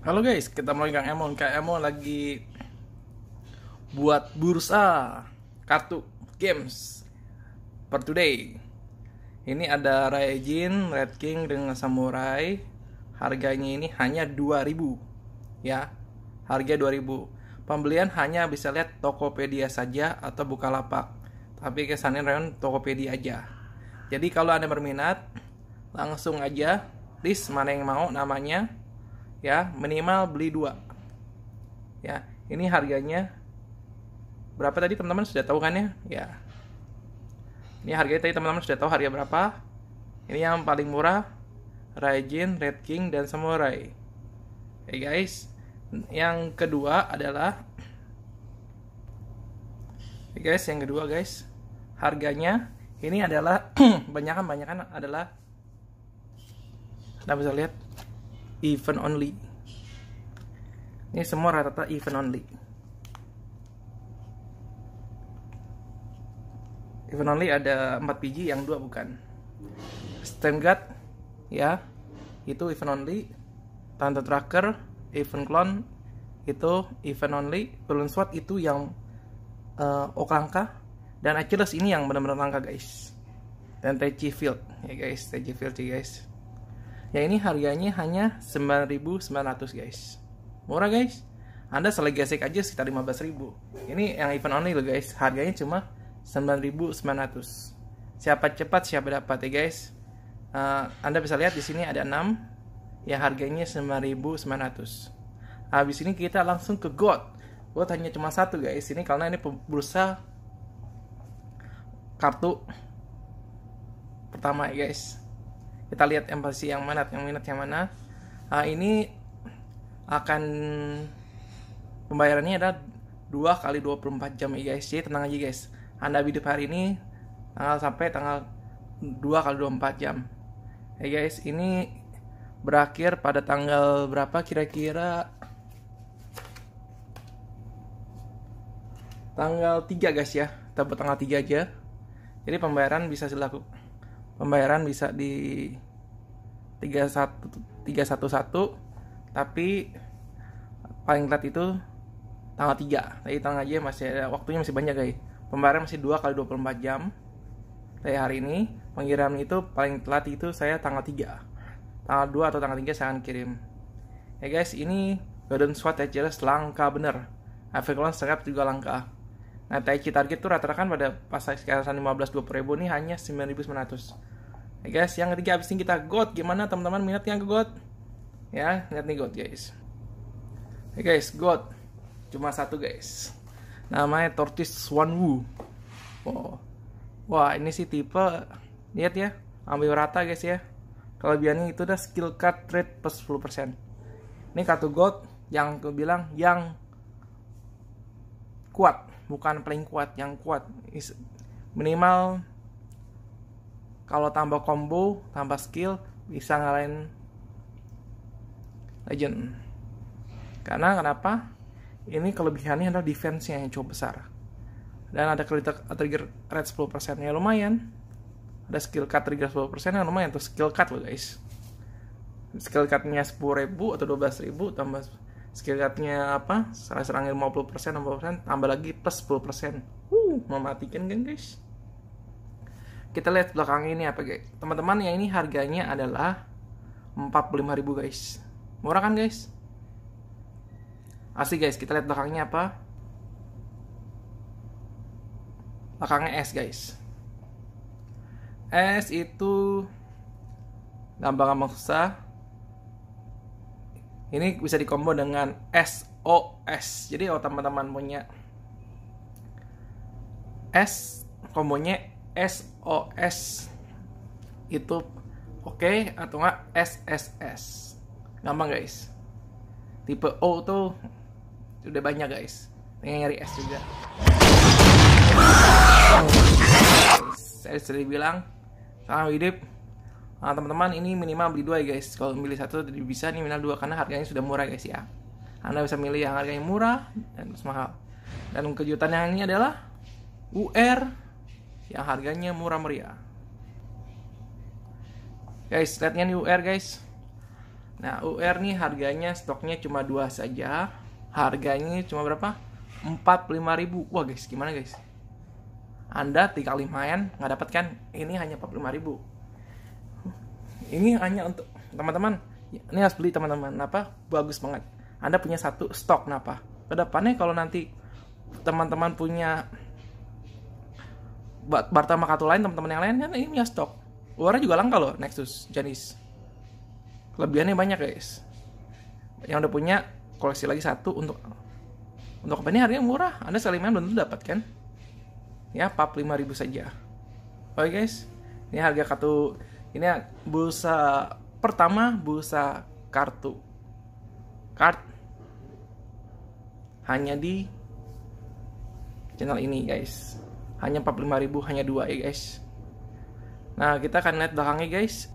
Halo guys, kita mau Kang Emon. Kang Emon lagi buat bursa kartu games per today. Ini ada Raijin, Red King dengan Samurai. Harganya ini hanya 2000 ya. Harga 2000. Pembelian hanya bisa lihat Tokopedia saja atau Bukalapak. Tapi kesannya Rayon Tokopedia aja. Jadi kalau Anda berminat, langsung aja list mana yang mau namanya ya minimal beli dua ya ini harganya berapa tadi teman-teman sudah tahu kan ya ya ini harganya tadi teman-teman sudah tahu harga berapa ini yang paling murah Raijin, Red King, dan Samurai Oke hey guys yang kedua adalah hey guys yang kedua guys harganya ini adalah banyakan banyakan adalah Anda bisa lihat event only ini semua rata-rata event only event only ada 4 biji yang dua bukan stem guard ya itu event only tante tracker event clone itu event only balloon swat itu yang uh, eh, ok dan Achilles ini yang benar-benar langka guys dan TC field ya guys TC field ya guys ya ini harganya hanya 9.900 guys. Murah guys. Anda selagi gesek aja sekitar 15.000. Ini yang event only loh guys. Harganya cuma 9.900. Siapa cepat siapa dapat ya guys. Uh, Anda bisa lihat di sini ada 6 yang harganya 9.900. Habis ini kita langsung ke God. God hanya cuma satu guys. Ini karena ini bursa kartu pertama ya guys kita lihat embassy yang mana yang minat yang mana uh, ini akan pembayarannya ada dua kali 24 jam ya guys jadi tenang aja guys anda hidup hari ini tanggal sampai tanggal 2 kali 24 jam ya guys ini berakhir pada tanggal berapa kira-kira tanggal 3 guys ya kita tanggal 3 aja jadi pembayaran bisa dilakukan pembayaran bisa di 31 311 tapi paling telat itu tanggal 3 jadi tanggal aja masih ada waktunya masih banyak guys pembayaran masih 2 kali 24 jam dari hari ini pengiriman itu paling telat itu saya tanggal 3 tanggal 2 atau tanggal 3 saya akan kirim ya guys ini Golden Swat ya jelas langka bener Avicolon serap juga langka Nah, TIC target tuh rata-rata kan pada pas kisaran 15-20 ribu ini hanya 9.900 okay, guys yang ketiga abis ini kita got gimana teman-teman yang ke got ya lihat nih got guys okay, guys got cuma satu guys namanya tortoise swan Wu. wow. wah ini sih tipe lihat ya ambil rata guys ya kelebihannya itu udah skill card trade plus 10% ini kartu got yang gue bilang yang kuat bukan paling kuat yang kuat minimal kalau tambah combo tambah skill bisa ngalahin legend karena kenapa ini kelebihannya adalah defense-nya yang cukup besar dan ada trigger rate 10% ya lumayan ada skill cut trigger 10% yang lumayan tuh skill cut loh guys skill cutnya nya ribu atau 12.000 tambah skill cut-nya apa serang serangin 50% 60% tambah lagi plus 10% uh mematikan kan guys kita lihat belakang ini apa guys teman-teman yang ini harganya adalah 45.000 guys murah kan guys asli guys kita lihat belakangnya apa belakangnya S guys S itu gampang-gampang susah ini bisa dikombo dengan SOS jadi kalau teman-teman punya S kombonya SOS itu oke okay, atau enggak SSS gampang guys tipe O tuh udah banyak guys pengen nyari S juga saya sering bilang sama hidup nah, teman-teman ini minimal beli dua ya guys kalau milih satu jadi bisa nih minimal dua karena harganya sudah murah guys ya anda bisa milih yang harganya murah dan mahal dan kejutan yang ini adalah UR yang harganya murah meriah. Guys, lihatnya nih UR guys. Nah, UR nih harganya stoknya cuma dua saja. Harganya cuma berapa? 45.000. Wah, guys, gimana guys? Anda 35-an nggak dapatkan? Ini hanya 45.000. Ini hanya untuk teman-teman. Ini harus beli teman-teman. apa? Bagus banget. Anda punya satu stok kenapa? Kedepannya kalau nanti teman-teman punya buat Bartama kartu lain teman-teman yang lain kan ini punya stok luarnya juga langka loh Nexus jenis kelebihannya banyak guys yang udah punya koleksi lagi satu untuk untuk apa ini harganya murah anda saling main belum tentu dapat kan ya ribu saja oke okay, guys ini harga kartu ini busa pertama busa kartu kart hanya di channel ini guys hanya 45.000 hanya dua ya guys nah kita akan lihat belakangnya guys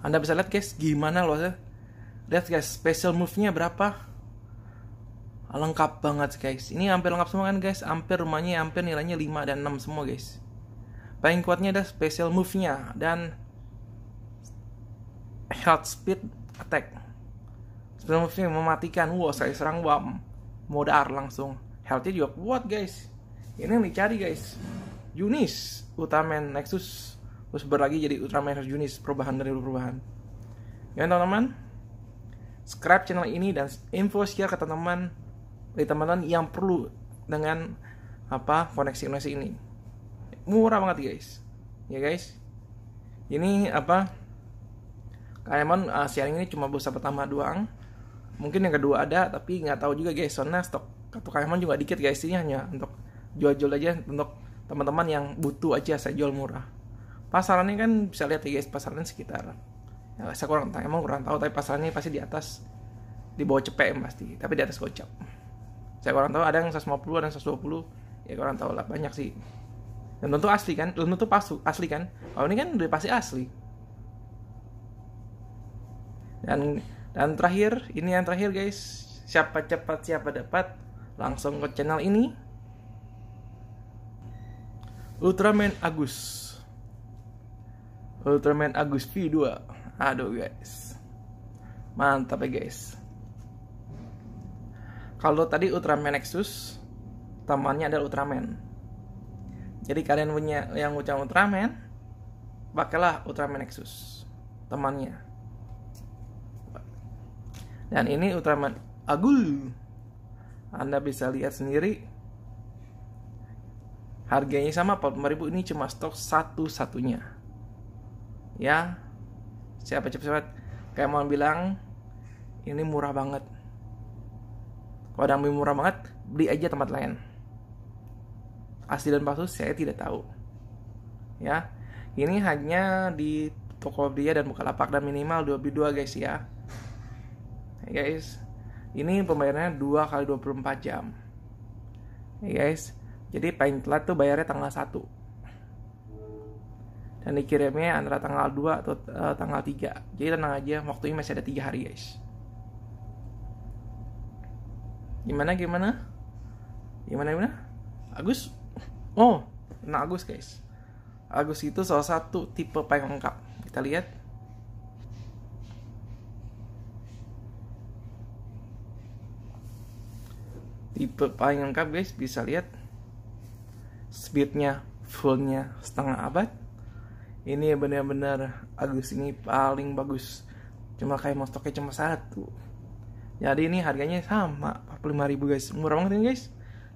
anda bisa lihat guys gimana loh lihat guys special move nya berapa lengkap banget guys ini hampir lengkap semua kan guys hampir rumahnya hampir nilainya 5 dan 6 semua guys paling kuatnya ada special move nya dan health speed attack special move nya mematikan wow saya serang wam modar langsung healthnya juga kuat guys ini yang dicari guys Yunis Ultraman Nexus terus berlagi jadi Ultraman Nexus Yunis perubahan dari perubahan ya teman-teman subscribe channel ini dan info share ke teman-teman dari teman-teman yang perlu dengan apa koneksi koneksi ini murah banget guys ya guys ini apa kalian uh, eh, sharing ini cuma bursa pertama doang mungkin yang kedua ada tapi nggak tahu juga guys soalnya stok kartu kalian juga dikit guys ini hanya untuk jual-jual aja untuk teman-teman yang butuh aja saya jual murah pasarannya kan bisa lihat ya guys pasarannya sekitar ya, saya kurang tahu emang kurang tahu tapi pasarannya pasti di atas di bawah cepet pasti tapi di atas gocap saya kurang tahu ada yang 150 ada yang 120 ya kurang tahu lah banyak sih dan tentu asli kan belum tentu pasu asli kan kalau ini kan udah pasti asli dan dan terakhir ini yang terakhir guys siapa cepat siapa dapat langsung ke channel ini Ultraman Agus Ultraman Agus V2 Aduh guys Mantap ya guys Kalau tadi Ultraman Nexus temannya adalah Ultraman Jadi kalian punya yang ucap Ultraman Pakailah Ultraman Nexus Temannya Dan ini Ultraman Agul Anda bisa lihat sendiri harganya sama 45.000 ini cuma stok satu-satunya ya siapa cepat-cepat kayak mau bilang ini murah banget kalau ada yang murah banget beli aja tempat lain asli dan palsu saya tidak tahu ya ini hanya di toko dia dan Bukalapak dan minimal 22 guys ya hey ya, guys ini pembayarannya 2 kali 24 jam hey ya, guys jadi paling telat tuh bayarnya tanggal 1. Dan dikirimnya antara tanggal 2 atau uh, tanggal 3. Jadi tenang aja, waktunya masih ada 3 hari, guys. Gimana gimana? Gimana gimana? Agus. Oh, nah Agus, guys. Agus itu salah satu tipe paling lengkap. Kita lihat. tipe paling lengkap guys bisa lihat speednya fullnya setengah abad ini benar-benar Agus ini paling bagus cuma kayak mau kayak cuma satu jadi ini harganya sama ribu guys murah banget ini guys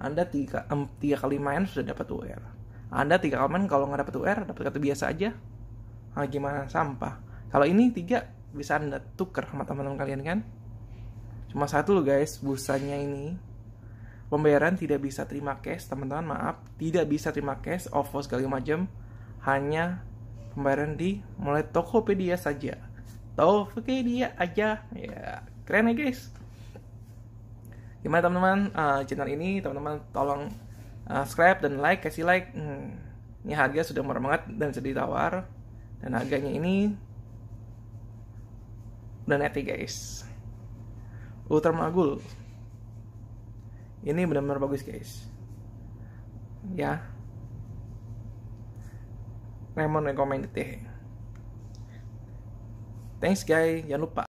anda tiga, um, tiga kali main sudah dapat UR anda tiga kali main kalau nggak dapat UR dapat kartu biasa aja nah, gimana sampah kalau ini tiga bisa anda tuker sama teman-teman kalian kan cuma satu loh guys busanya ini pembayaran tidak bisa terima cash teman-teman maaf tidak bisa terima cash OVO segala macam hanya pembayaran di mulai Tokopedia saja Tokopedia aja ya keren ya guys gimana teman-teman uh, channel ini teman-teman tolong eh, subscribe dan like kasih like hmm, ini harga sudah murah banget dan sudah ditawar dan harganya ini udah neti ya, guys Ultra Magul ini benar-benar bagus guys ya Raymond recommended thanks guys jangan lupa